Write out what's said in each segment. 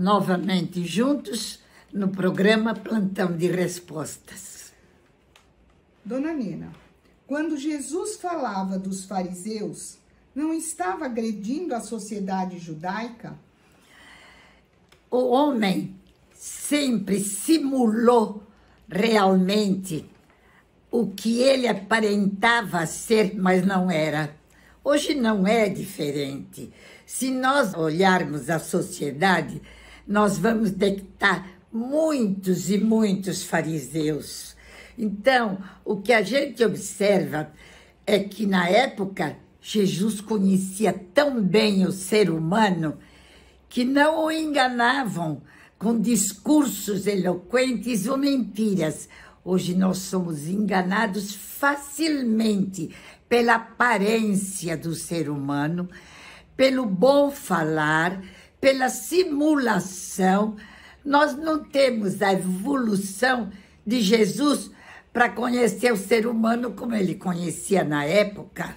novamente juntos no programa Plantão de Respostas. Dona Nina, quando Jesus falava dos fariseus, não estava agredindo a sociedade judaica? O homem sempre simulou realmente o que ele aparentava ser, mas não era. Hoje não é diferente. Se nós olharmos a sociedade, nós vamos detectar muitos e muitos fariseus. Então, o que a gente observa é que na época Jesus conhecia tão bem o ser humano que não o enganavam com discursos eloquentes ou mentiras. Hoje nós somos enganados facilmente pela aparência do ser humano, pelo bom falar pela simulação, nós não temos a evolução de Jesus para conhecer o ser humano como ele conhecia na época.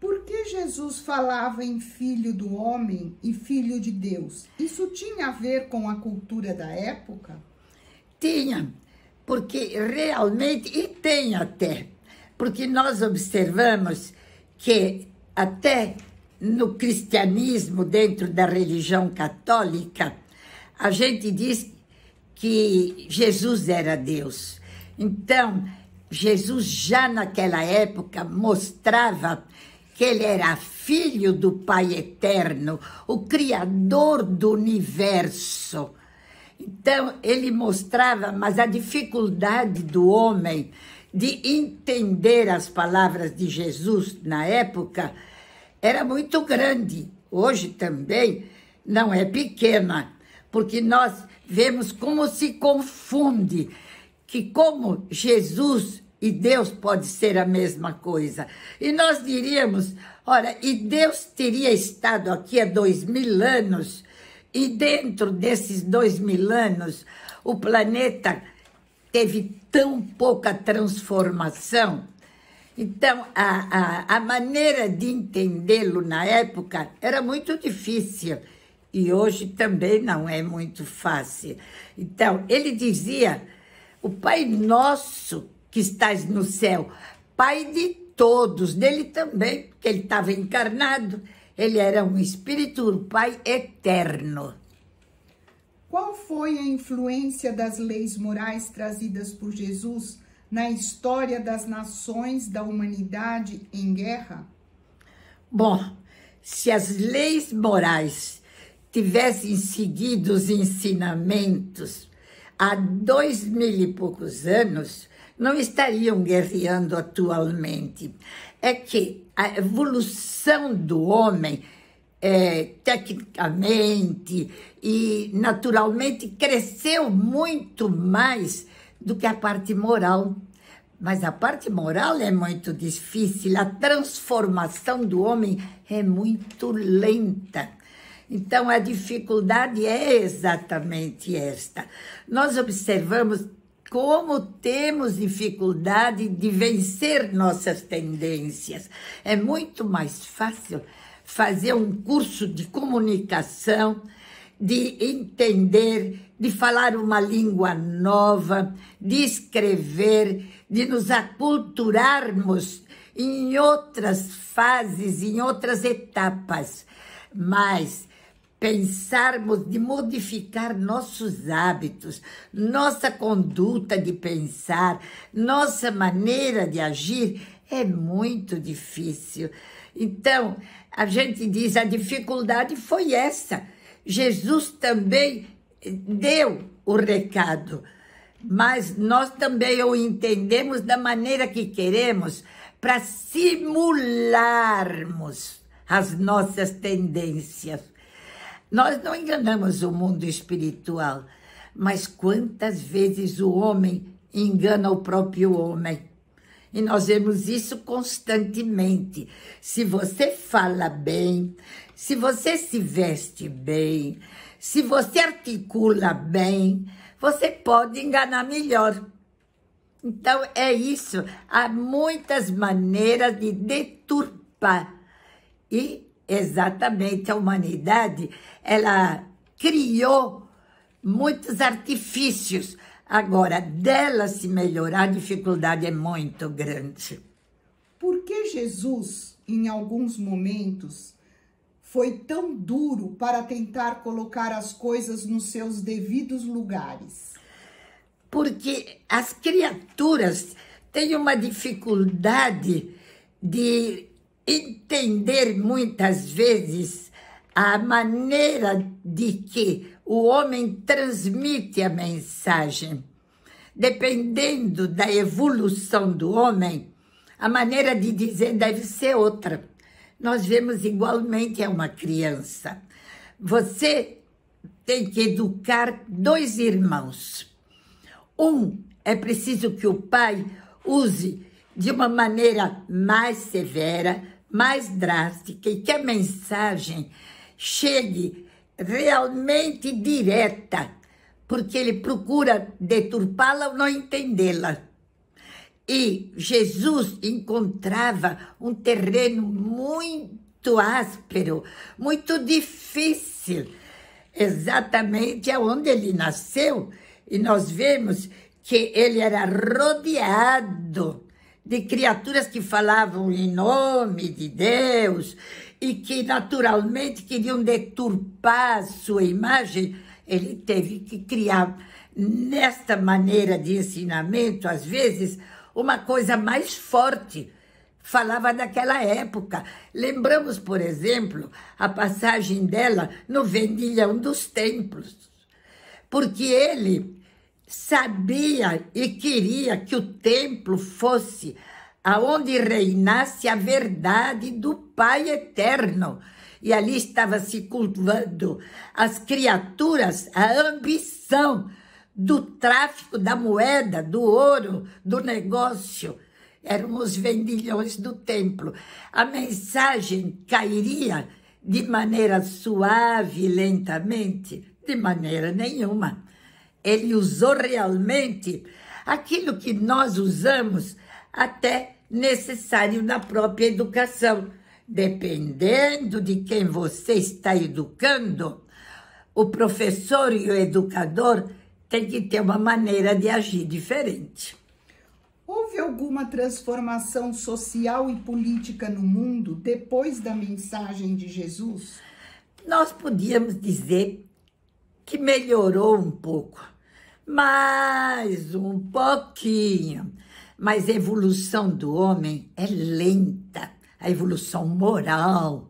Por que Jesus falava em filho do homem e filho de Deus? Isso tinha a ver com a cultura da época? Tinha, porque realmente, e tem até, porque nós observamos que até no cristianismo, dentro da religião católica, a gente diz que Jesus era Deus. Então, Jesus já naquela época mostrava que ele era filho do Pai Eterno, o Criador do universo. Então, ele mostrava, mas a dificuldade do homem de entender as palavras de Jesus na época era muito grande. Hoje também não é pequena, porque nós vemos como se confunde que como Jesus e Deus pode ser a mesma coisa. E nós diríamos, olha, e Deus teria estado aqui há dois mil anos, e dentro desses dois mil anos, o planeta teve tão pouca transformação então, a, a, a maneira de entendê-lo na época era muito difícil e hoje também não é muito fácil. Então, ele dizia: O Pai Nosso que estás no céu, Pai de todos, dele também, porque ele estava encarnado, ele era um espírito, o Pai eterno. Qual foi a influência das leis morais trazidas por Jesus na história das nações da humanidade em guerra? Bom, se as leis morais tivessem seguido os ensinamentos há dois mil e poucos anos, não estariam guerreando atualmente. É que a evolução do homem, é, tecnicamente e naturalmente, cresceu muito mais do que a parte moral. Mas a parte moral é muito difícil, a transformação do homem é muito lenta. Então, a dificuldade é exatamente esta. Nós observamos como temos dificuldade de vencer nossas tendências. É muito mais fácil fazer um curso de comunicação, de entender de falar uma língua nova, de escrever, de nos aculturarmos em outras fases, em outras etapas, mas pensarmos de modificar nossos hábitos, nossa conduta de pensar, nossa maneira de agir é muito difícil. Então, a gente diz a dificuldade foi essa. Jesus também deu o recado, mas nós também o entendemos da maneira que queremos para simularmos as nossas tendências. Nós não enganamos o mundo espiritual, mas quantas vezes o homem engana o próprio homem? E nós vemos isso constantemente. Se você fala bem, se você se veste bem, se você articula bem, você pode enganar melhor. Então é isso. Há muitas maneiras de deturpar. E exatamente a humanidade, ela criou muitos artifícios Agora, dela se melhorar, a dificuldade é muito grande. Por que Jesus, em alguns momentos, foi tão duro para tentar colocar as coisas nos seus devidos lugares? Porque as criaturas têm uma dificuldade de entender muitas vezes a maneira de que o homem transmite a mensagem. Dependendo da evolução do homem, a maneira de dizer deve ser outra. Nós vemos igualmente a uma criança. Você tem que educar dois irmãos. Um é preciso que o pai use de uma maneira mais severa, mais drástica e que a mensagem chegue realmente direta, porque ele procura deturpá-la ou não entendê-la. E Jesus encontrava um terreno muito áspero, muito difícil, exatamente aonde ele nasceu. E nós vemos que ele era rodeado de criaturas que falavam em nome de Deus, e que naturalmente queriam deturpar sua imagem, ele teve que criar nesta maneira de ensinamento, às vezes, uma coisa mais forte. Falava daquela época. Lembramos, por exemplo, a passagem dela no vendilhão dos templos, porque ele sabia e queria que o templo fosse aonde reinasse a verdade do Pai eterno. E ali estava se cultivando as criaturas, a ambição do tráfico da moeda, do ouro, do negócio. Eram os vendilhões do templo. A mensagem cairia de maneira suave, lentamente, de maneira nenhuma. Ele usou realmente aquilo que nós usamos até necessário na própria educação. Dependendo de quem você está educando, o professor e o educador têm que ter uma maneira de agir diferente. Houve alguma transformação social e política no mundo depois da mensagem de Jesus? Nós podíamos dizer que melhorou um pouco, mais um pouquinho. Mas a evolução do homem é lenta, a evolução moral.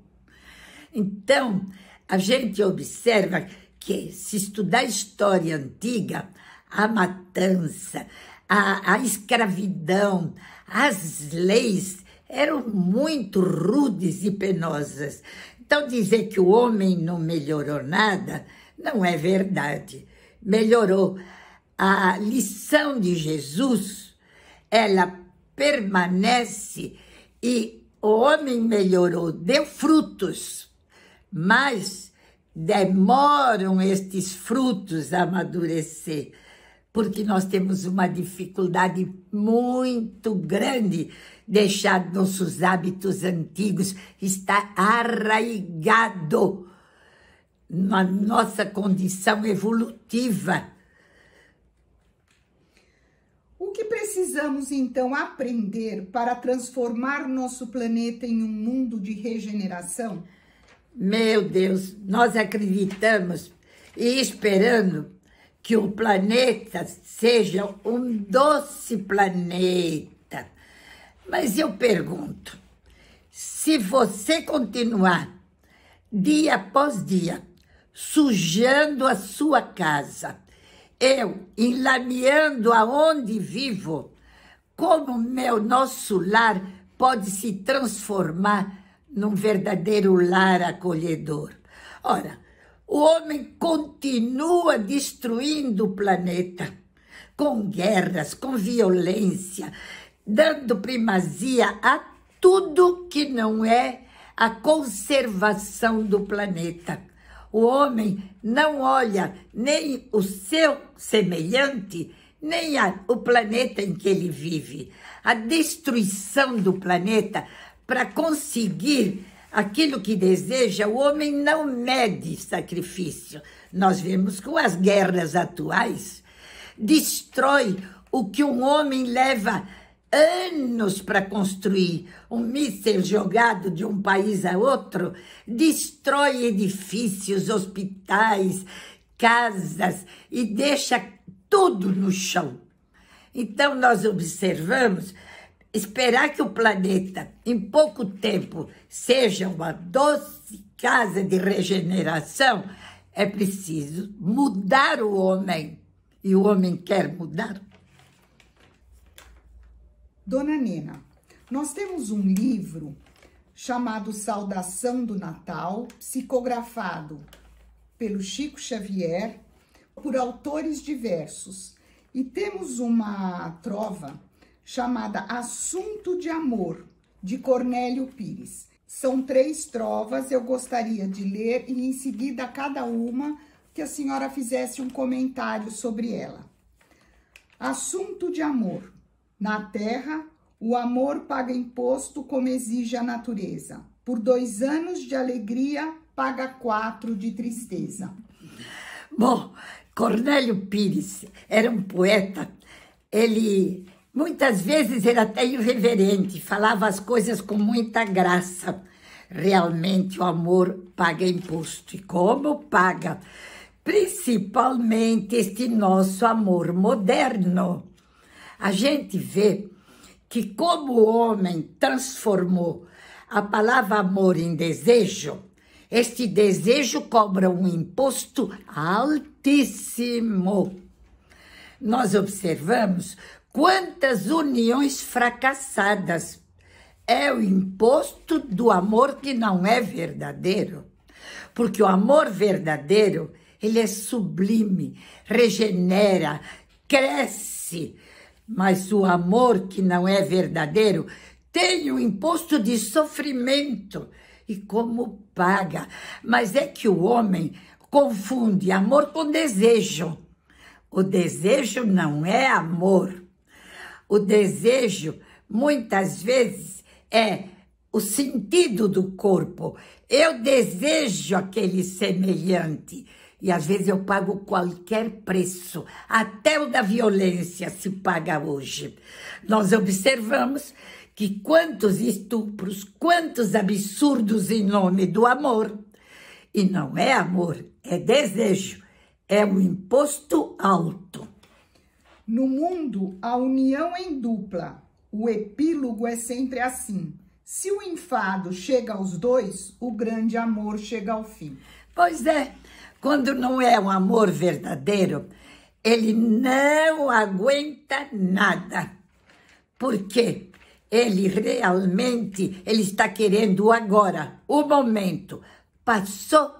Então, a gente observa que se estudar a história antiga, a matança, a, a escravidão, as leis eram muito rudes e penosas. Então, dizer que o homem não melhorou nada não é verdade. Melhorou. A lição de Jesus ela permanece e o homem melhorou, deu frutos, mas demoram estes frutos a amadurecer, porque nós temos uma dificuldade muito grande deixar nossos hábitos antigos, está arraigado na nossa condição evolutiva o que precisamos então aprender para transformar nosso planeta em um mundo de regeneração? Meu Deus, nós acreditamos e esperando que o planeta seja um doce planeta. Mas eu pergunto, se você continuar dia após dia sujando a sua casa, eu, enlameando aonde vivo, como meu nosso lar pode se transformar num verdadeiro lar acolhedor. Ora, o homem continua destruindo o planeta com guerras, com violência, dando primazia a tudo que não é a conservação do planeta. O homem não olha nem o seu semelhante, nem a, o planeta em que ele vive. A destruição do planeta para conseguir aquilo que deseja, o homem não mede sacrifício. Nós vemos com as guerras atuais destrói o que um homem leva anos para construir um míssil jogado de um país a outro, destrói edifícios, hospitais, casas e deixa tudo no chão. Então, nós observamos esperar que o planeta, em pouco tempo, seja uma doce casa de regeneração, é preciso mudar o homem. E o homem quer mudar Dona Nina, nós temos um livro chamado Saudação do Natal, psicografado pelo Chico Xavier, por autores diversos. E temos uma trova chamada Assunto de Amor, de Cornélio Pires. São três trovas, eu gostaria de ler e em seguida cada uma que a senhora fizesse um comentário sobre ela. Assunto de Amor. Na terra, o amor paga imposto como exige a natureza. Por dois anos de alegria, paga quatro de tristeza. Bom, Cornélio Pires era um poeta. Ele muitas vezes era até irreverente, falava as coisas com muita graça. Realmente o amor paga imposto. E como paga? Principalmente este nosso amor moderno a gente vê que, como o homem transformou a palavra amor em desejo, este desejo cobra um imposto altíssimo. Nós observamos quantas uniões fracassadas. É o imposto do amor que não é verdadeiro. Porque o amor verdadeiro, ele é sublime, regenera, cresce, mas o amor que não é verdadeiro tem o um imposto de sofrimento. E como paga? Mas é que o homem confunde amor com desejo. O desejo não é amor. O desejo, muitas vezes, é o sentido do corpo. Eu desejo aquele semelhante. E às vezes eu pago qualquer preço, até o da violência se paga hoje. Nós observamos que quantos estupros, quantos absurdos em nome do amor. E não é amor, é desejo, é um imposto alto. No mundo, a união é em dupla. O epílogo é sempre assim. Se o enfado chega aos dois, o grande amor chega ao fim. Pois é. Quando não é um amor verdadeiro, ele não aguenta nada. Porque ele realmente ele está querendo agora, o momento. Passou,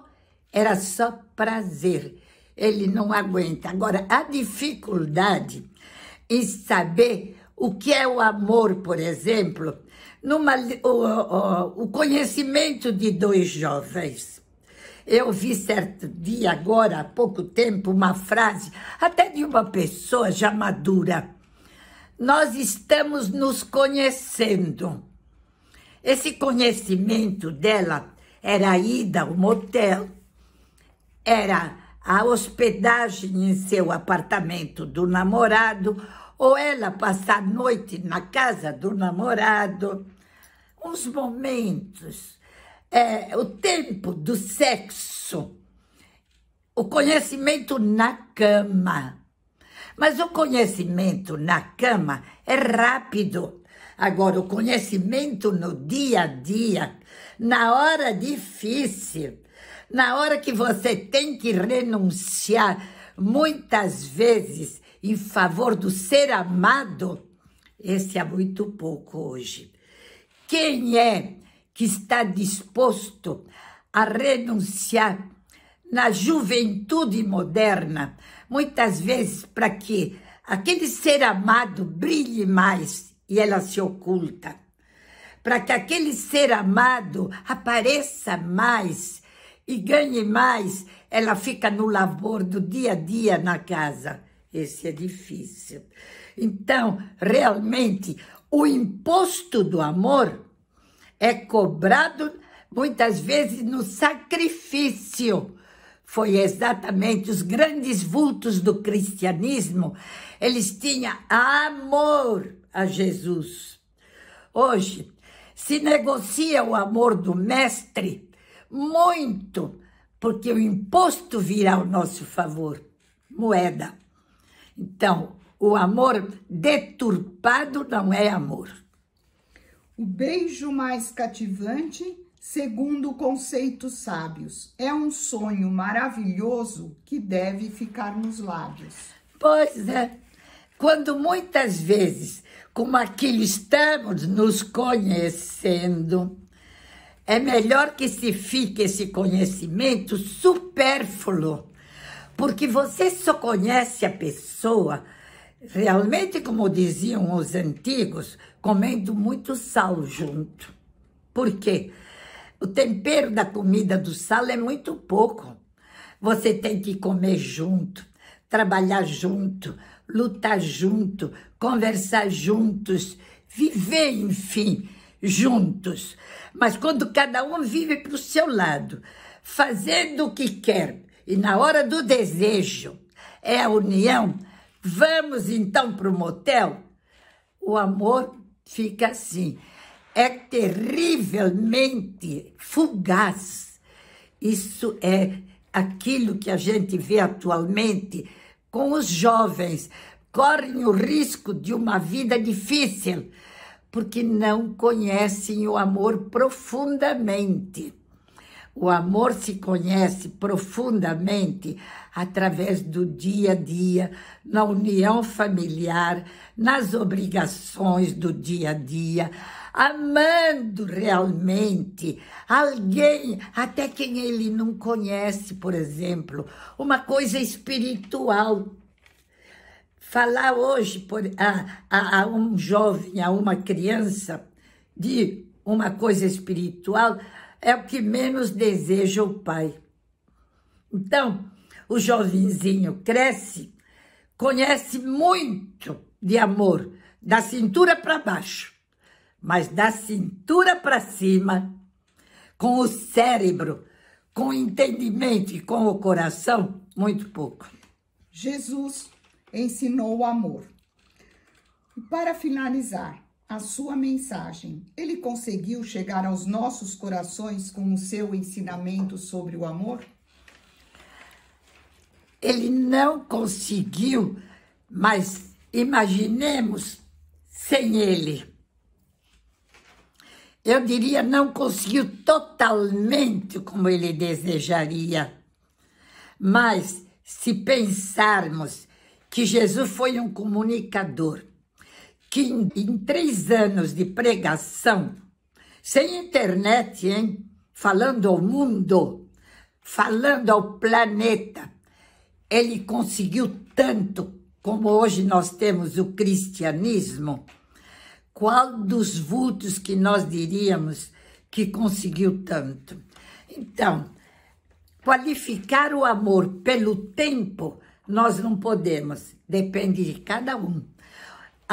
era só prazer. Ele não aguenta. Agora, a dificuldade em saber o que é o amor, por exemplo, numa, o, o, o conhecimento de dois jovens eu vi certo dia, agora há pouco tempo, uma frase, até de uma pessoa já madura. Nós estamos nos conhecendo. Esse conhecimento dela era a ida ao motel, era a hospedagem em seu apartamento do namorado, ou ela passar a noite na casa do namorado. Uns momentos é, o tempo do sexo, o conhecimento na cama. Mas o conhecimento na cama é rápido. Agora, o conhecimento no dia a dia, na hora difícil, na hora que você tem que renunciar muitas vezes em favor do ser amado, esse é muito pouco hoje. Quem é que está disposto a renunciar na juventude moderna, muitas vezes para que aquele ser amado brilhe mais e ela se oculta, para que aquele ser amado apareça mais e ganhe mais, ela fica no labor do dia a dia na casa. Esse é difícil. Então, realmente, o imposto do amor é cobrado muitas vezes no sacrifício. Foi exatamente os grandes vultos do cristianismo, eles tinham amor a Jesus. Hoje, se negocia o amor do Mestre muito, porque o imposto virá ao nosso favor moeda. Então, o amor deturpado não é amor. O beijo mais cativante, segundo conceitos sábios, é um sonho maravilhoso que deve ficar nos lábios. Pois é, quando muitas vezes, como aqui estamos nos conhecendo, é melhor que se fique esse conhecimento supérfluo, porque você só conhece a pessoa realmente, como diziam os antigos, comendo muito sal junto. Por quê? O tempero da comida do sal é muito pouco. Você tem que comer junto, trabalhar junto, lutar junto, conversar juntos, viver, enfim, juntos. Mas quando cada um vive para o seu lado, fazendo o que quer e na hora do desejo, é a união Vamos então para o motel? O amor fica assim. É terrivelmente fugaz. Isso é aquilo que a gente vê atualmente com os jovens. Correm o risco de uma vida difícil porque não conhecem o amor profundamente. O amor se conhece profundamente através do dia a dia, na união familiar, nas obrigações do dia a dia, amando realmente alguém, até quem ele não conhece, por exemplo, uma coisa espiritual. Falar hoje por, a, a, a um jovem, a uma criança, de uma coisa espiritual é o que menos deseja o pai. Então, o jovenzinho cresce, conhece muito de amor, da cintura para baixo, mas da cintura para cima, com o cérebro, com o entendimento e com o coração, muito pouco. Jesus ensinou o amor. E para finalizar, a sua mensagem. Ele conseguiu chegar aos nossos corações com o seu ensinamento sobre o amor? Ele não conseguiu, mas imaginemos sem ele. Eu diria, não conseguiu totalmente como ele desejaria. Mas se pensarmos que Jesus foi um comunicador, que em, em três anos de pregação, sem internet, hein? Falando ao mundo, falando ao planeta, ele conseguiu tanto como hoje nós temos o cristianismo. Qual dos vultos que nós diríamos que conseguiu tanto? Então, qualificar o amor pelo tempo nós não podemos, depende de cada um.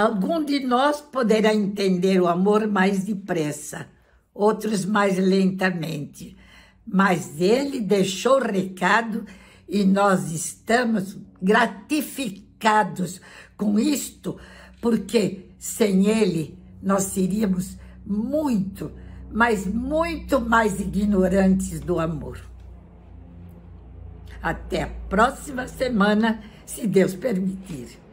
Algum de nós poderá entender o amor mais depressa, outros mais lentamente, mas ele deixou o recado e nós estamos gratificados com isto, porque sem ele nós seríamos muito, mas muito mais ignorantes do amor. Até a próxima semana, se Deus permitir.